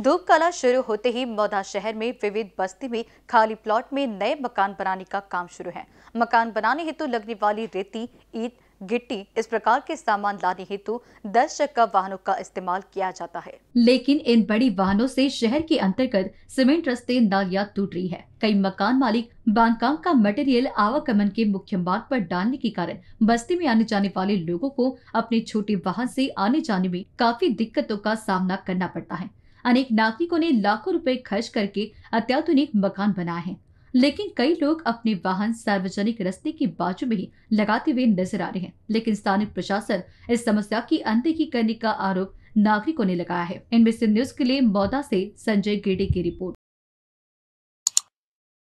धूप कला शुरू होते ही मौदा शहर में विविध बस्ती में खाली प्लॉट में नए मकान बनाने का काम शुरू है मकान बनाने हेतु लगने वाली रेती ईट गिट्टी इस प्रकार के सामान लाने हेतु दस चक्का वाहनों का इस्तेमाल किया जाता है लेकिन इन बड़ी वाहनों से शहर के अंतर्गत सीमेंट रस्ते नालियां टूट रही है कई मकान मालिक बांधकाम का मटेरियल आवागमन के मुख्य मार्ग पर डालने के कारण बस्ती में आने जाने वाले लोगों को अपने छोटे वाहन से आने जाने में काफी दिक्कतों का सामना करना पड़ता है अनेक नागरिकों ने लाखों रुपए खर्च करके अत्याधुनिक मकान बनाए हैं लेकिन कई लोग अपने वाहन सार्वजनिक रस्ते के बाजू में ही लगाते हुए नजर आ रहे हैं लेकिन स्थानीय प्रशासन इस समस्या की अनदेखी करने का आरोप नागरिकों ने लगाया है इनमें से न्यूज के लिए मौदा से संजय गेडे की रिपोर्ट